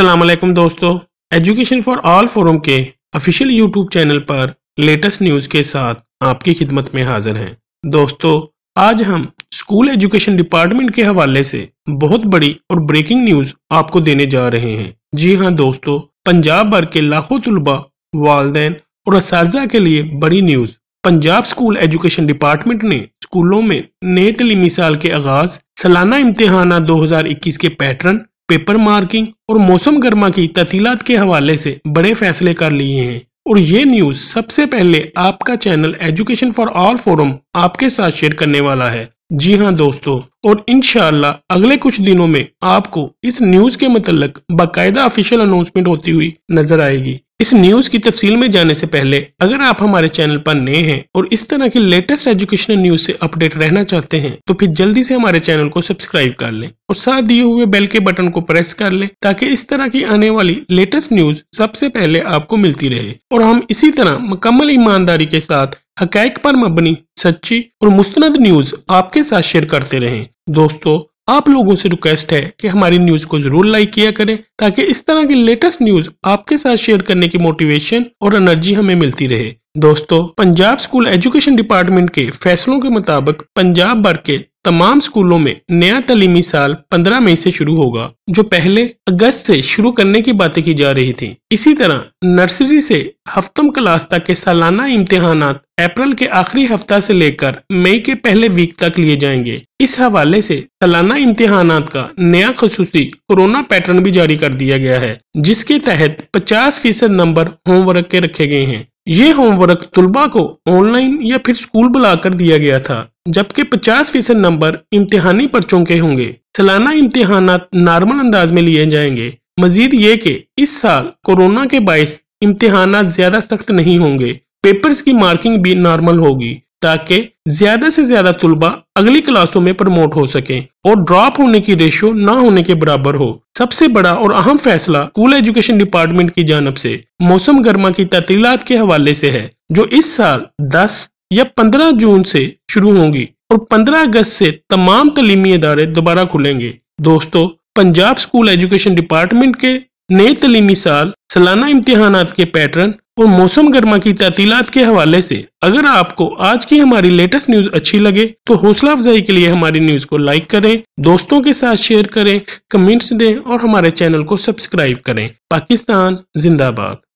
वालेकुम दोस्तों education for all forum के ऑफिशियल यूट्यूब चैनल पर लेटेस्ट न्यूज़ के साथ आपकी खिदमत में हाजिर हैं दोस्तों आज हम स्कूल एजुकेशन डिपार्टमेंट के हवाले से बहुत बड़ी और ब्रेकिंग न्यूज़ आपको देने जा रहे हैं जी हाँ दोस्तों पंजाब भर के लाखों तलबा वालदे और इस के लिए बड़ी news Punjab school education department ने स्कूलों में नए तलीमी साल के आगाज सालाना इम्तहाना 2021 के पैटर्न पेपर मार्किंग और मौसम गर्मा की तफीलात के हवाले से बड़े फैसले कर लिए हैं और ये न्यूज सबसे पहले आपका channel education for all forum आपके साथ शेयर करने वाला है जी हाँ दोस्तों और इनशाला अगले कुछ दिनों में आपको इस न्यूज के मतलब बाकायदा ऑफिशियल अनाउंसमेंट होती हुई नजर आएगी इस न्यूज की तफसील में जाने से पहले अगर आप हमारे चैनल पर नए हैं और इस तरह के लेटेस्ट एजुकेशनल न्यूज से अपडेट रहना चाहते हैं तो फिर जल्दी से हमारे चैनल को सब्सक्राइब कर लें और साथ दिए हुए बेल के बटन को प्रेस कर लें ताकि इस तरह की आने वाली लेटेस्ट न्यूज सबसे पहले आपको मिलती रहे और हम इसी तरह मुकम्मल ईमानदारी के साथ हकैक पर मबनी सच्ची और मुस्तंद न्यूज आपके साथ शेयर करते रहे दोस्तों आप लोगों से रिक्वेस्ट है कि हमारी न्यूज को जरूर लाइक किया करें ताकि इस तरह की लेटेस्ट न्यूज आपके साथ शेयर करने की मोटिवेशन और एनर्जी हमें मिलती रहे दोस्तों पंजाब स्कूल एजुकेशन डिपार्टमेंट के फैसलों के मुताबिक पंजाब भर के तमाम स्कूलों में नया तलीमी साल 15 मई से शुरू होगा जो पहले अगस्त से शुरू करने की बातें की जा रही थी इसी तरह नर्सरी से हफ्तम क्लास तक के सालाना इम्तहान अप्रैल के आखिरी हफ्ता से लेकर मई के पहले वीक तक लिए जाएंगे इस हवाले से सालाना इम्तहान का नया खसूसी कोरोना पैटर्न भी जारी कर दिया गया है जिसके तहत 50 फीसद नंबर होमवर्क के रखे गए हैं ये होमवर्क तुलबा को ऑनलाइन या फिर स्कूल बुलाकर दिया गया था जबकि 50 फीसद नंबर इम्तिहानी पर्चों के होंगे सालाना इम्तिहान नॉर्मल अंदाज में लिए जाएंगे मजीद ये कि इस साल कोरोना के बायस इम्तिहान ज्यादा सख्त नहीं होंगे पेपर्स की मार्किंग भी नॉर्मल होगी ताकि ज्यादा से ज्यादा तुलबा अगली क्लासों में प्रमोट हो सके और ड्रॉप होने की रेशियो ना होने के बराबर हो सबसे बड़ा और अहम फैसला स्कूल एजुकेशन डिपार्टमेंट की जानब से मौसम गर्मा की तरतीलात के हवाले से है जो इस साल 10 या 15 जून से शुरू होंगी और 15 अगस्त से तमाम तलीमी इदारे दोबारा खुलेंगे दोस्तों पंजाब स्कूल एजुकेशन डिपार्टमेंट के नए तलीमी साल सालाना इम्तहान के पैटर्न और मौसम गर्मा की तातीलात के हवाले से अगर आपको आज की हमारी लेटेस्ट न्यूज अच्छी लगे तो हौसला अफजाई के लिए हमारी न्यूज को लाइक करें दोस्तों के साथ शेयर करें कमेंट्स दें और हमारे चैनल को सब्सक्राइब करें पाकिस्तान जिंदाबाद